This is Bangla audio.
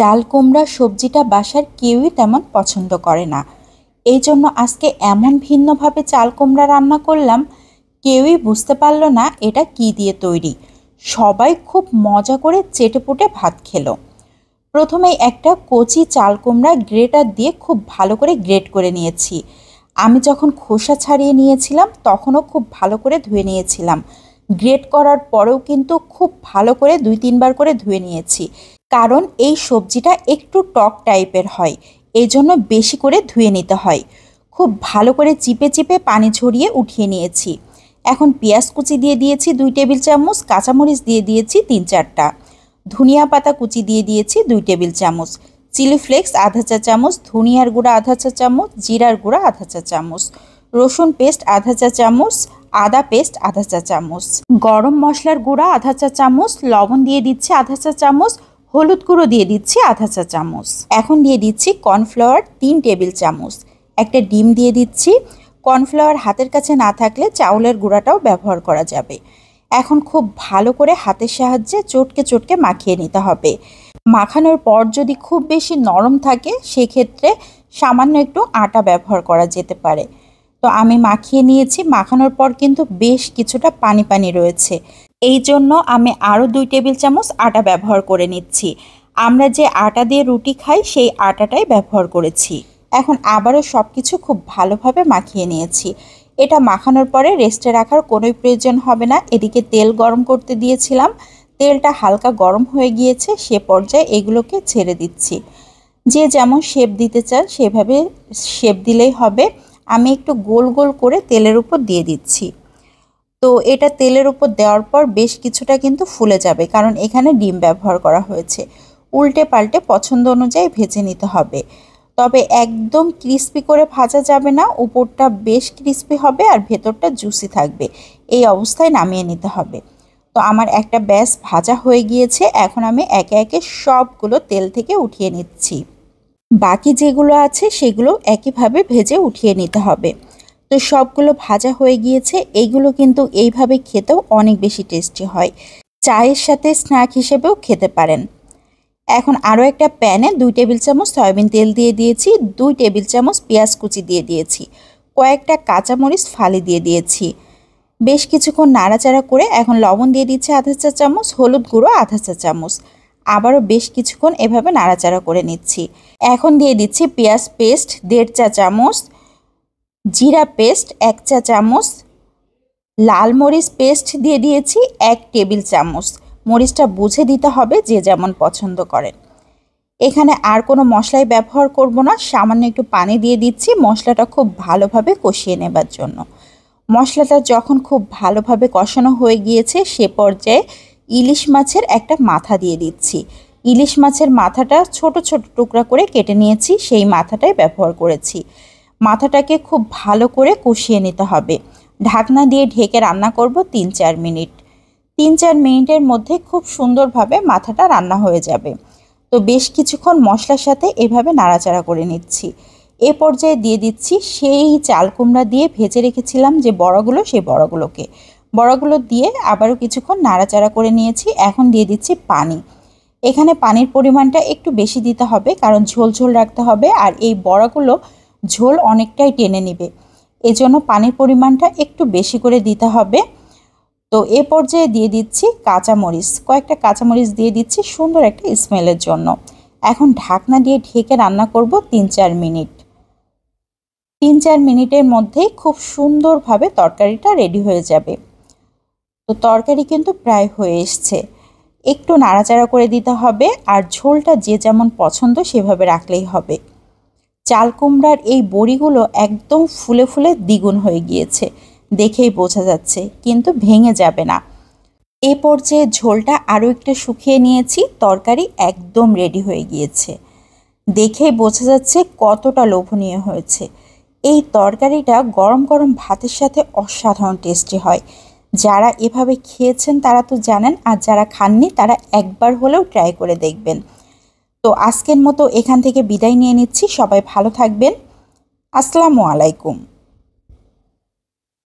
চাল কুমড়া সবজিটা বাসার কেউই তেমন পছন্দ করে না এই জন্য আজকে এমন ভিন্নভাবে চাল কুমড়া রান্না করলাম কেউই বুঝতে পারল না এটা কি দিয়ে তৈরি সবাই খুব মজা করে চেটেপুটে ভাত খেলো প্রথমেই একটা কচি চাল কুমড়া গ্রেটার দিয়ে খুব ভালো করে গ্রেট করে নিয়েছি আমি যখন খোসা ছাড়িয়ে নিয়েছিলাম তখনও খুব ভালো করে ধুয়ে নিয়েছিলাম গ্রেট করার পরেও কিন্তু খুব ভালো করে দুই তিনবার করে ধুয়ে নিয়েছি কারণ এই সবজিটা একটু টক টাইপের হয় এই জন্য বেশি করে ধুয়ে নিতে হয় খুব ভালো করে চিপে চিপে পানি ছড়িয়ে উঠিয়ে নিয়েছি এখন পেঁয়াজ কুচি দিয়ে দিয়েছি দুই টেবিল চামচ কাঁচামরিচ দিয়ে দিয়েছি তিন চারটা ধনিয়া পাতা কুচি দিয়ে দিয়েছি দুই টেবিল চামচ চিলি ফ্লেক্স আধা চা চামচ ধনিয়ার গুঁড়া আধা চা চামচ জিরার গুঁড়া আধা চা চামচ রসুন পেস্ট আধা চা চামচ আদা পেস্ট আধা চা চামচ গরম মশলার গুঁড়া আধা চা চামচ লবণ দিয়ে দিচ্ছে আধা চা চামচ হলুদ গুঁড়ো দিয়ে দিচ্ছি আধা চা চামচ এখন দিয়ে দিচ্ছি কর্নফ্লাওয়ার তিন টেবিল চামচ একটা ডিম দিয়ে দিচ্ছি কর্নফ্লাওয়ার হাতের কাছে না থাকলে চাউলের গুঁড়াটাও ব্যবহার করা যাবে এখন খুব ভালো করে হাতের সাহায্যে চটকে চটকে মাখিয়ে নিতে হবে মাখানোর পর যদি খুব বেশি নরম থাকে সেক্ষেত্রে সামান্য একটু আটা ব্যবহার করা যেতে পারে তো আমি মাখিয়ে নিয়েছি মাখানোর পর কিন্তু বেশ কিছুটা পানি পানি রয়েছে এই জন্য আমি আরও দুই টেবিল চামচ আটা ব্যবহার করে নিচ্ছি আমরা যে আটা দিয়ে রুটি খাই সেই আটাটাই ব্যবহার করেছি এখন আবারও সব কিছু খুব ভালোভাবে মাখিয়ে নিয়েছি এটা মাখানোর পরে রেস্টে রাখার কোনোই প্রয়োজন হবে না এদিকে তেল গরম করতে দিয়েছিলাম তেলটা হালকা গরম হয়ে গিয়েছে সে পর্যায়ে এগুলোকে ছেড়ে দিচ্ছি যে যেমন শেপ দিতে চান সেভাবে শেপ দিলেই হবে আমি একটু গোল গোল করে তেলের উপর দিয়ে দিচ্ছি তো এটা তেলের উপর দেওয়ার পর বেশ কিছুটা কিন্তু ফুলে যাবে কারণ এখানে ডিম ব্যবহার করা হয়েছে উল্টে পাল্টে পছন্দ অনুযায়ী ভেজে নিতে হবে তবে একদম ক্রিস্পি করে ভাজা যাবে না উপরটা বেশ ক্রিস্পি হবে আর ভেতরটা জুসি থাকবে এই অবস্থায় নামিয়ে নিতে হবে তো আমার একটা ব্যাস ভাজা হয়ে গিয়েছে এখন আমি একে একে সবগুলো তেল থেকে উঠিয়ে নিচ্ছি বাকি যেগুলো আছে সেগুলো একইভাবে ভেজে উঠিয়ে নিতে হবে তো সবগুলো ভাজা হয়ে গিয়েছে এইগুলো কিন্তু এইভাবে খেতেও অনেক বেশি টেস্টি হয় চায়ের সাথে স্ন্যাক হিসেবেও খেতে পারেন এখন আরও একটা প্যানে দুই টেবিল চামচ সয়াবিন তেল দিয়ে দিয়েছি দুই টেবিল চামচ পেঁয়াজ কুচি দিয়ে দিয়েছি কয়েকটা কাঁচামরিচ ফালি দিয়ে দিয়েছি বেশ কিছুক্ষণ নাড়াচাড়া করে এখন লবণ দিয়ে দিচ্ছি আধা চা চামচ হলুদ গুঁড়ো আধা চা চামচ আবারও বেশ কিছুক্ষণ এভাবে নাড়াচাড়া করে নিচ্ছি এখন দিয়ে দিচ্ছি পেঁয়াজ পেস্ট দেড় চা চামচ জিরা পেস্ট এক চা চামচ লাল মরিচ পেস্ট দিয়ে দিয়েছি এক টেবিল চামচ মরিচটা বুঝে দিতে হবে যে যেমন পছন্দ করেন এখানে আর কোনো মশলাই ব্যবহার করব না সামান্য একটু পানি দিয়ে দিচ্ছি মশলাটা খুব ভালোভাবে কষিয়ে নেবার জন্য মশলাটা যখন খুব ভালোভাবে কষানো হয়ে গিয়েছে সে পর্যায়ে ইলিশ মাছের একটা মাথা দিয়ে দিচ্ছি ইলিশ মাছের মাথাটা ছোট ছোট টুকরা করে কেটে নিয়েছি সেই মাথাটাই ব্যবহার করেছি মাথাটাকে খুব ভালো করে কষিয়ে নিতে হবে ঢাকনা দিয়ে ঢেকে রান্না করব তিন চার মিনিট তিন চার মিনিটের মধ্যে খুব সুন্দরভাবে মাথাটা রান্না হয়ে যাবে তো বেশ কিছুক্ষণ মশলার সাথে এভাবে নাড়াচাড়া করে নিচ্ছি এ পর্যায়ে দিয়ে দিচ্ছি সেই চাল কুমড়া দিয়ে ভেজে রেখেছিলাম যে বড়গুলো সেই বড়গুলোকে বড়গুলো দিয়ে আবারও কিছুক্ষণ নাড়াচাড়া করে নিয়েছি এখন দিয়ে দিচ্ছি পানি এখানে পানির পরিমাণটা একটু বেশি দিতে হবে কারণ ঝোল ঝোল রাখতে হবে আর এই বড়াগুলো ঝোল অনেকটাই টেনে নেবে এজন্য পানির পরিমাণটা একটু বেশি করে দিতে হবে তো এ পর্যায়ে দিয়ে দিচ্ছি কাঁচামরিচ কয়েকটা কাঁচামরিচ দিয়ে দিচ্ছি সুন্দর একটা স্মেলের জন্য এখন ঢাকনা দিয়ে ঢেকে রান্না করব তিন চার মিনিট তিন চার মিনিটের মধ্যেই খুব সুন্দরভাবে তরকারিটা রেডি হয়ে যাবে তো তরকারি কিন্তু প্রায় হয়ে এসছে একটু নাড়াচাড়া করে দিতে হবে আর ঝোলটা যে যেমন পছন্দ সেভাবে রাখলেই হবে চালকুমড়ার এই বড়িগুলো একদম ফুলে ফুলে দ্বিগুণ হয়ে গিয়েছে দেখেই বোঝা যাচ্ছে কিন্তু ভেঙে যাবে না এ পর্যায়ে ঝোলটা আরও একটু শুকিয়ে নিয়েছি তরকারি একদম রেডি হয়ে গিয়েছে দেখেই বোঝা যাচ্ছে কতটা লোভনীয় হয়েছে এই তরকারিটা গরম গরম ভাতের সাথে অসাধারণ টেস্টি হয় যারা এভাবে খেয়েছেন তারা তো জানেন আর যারা খাননি তারা একবার হলেও ট্রাই করে দেখবেন তো আজকের মতো এখান থেকে বিদায় নিয়ে নিচ্ছি সবাই ভালো থাকবেন আসসালামু আলাইকুম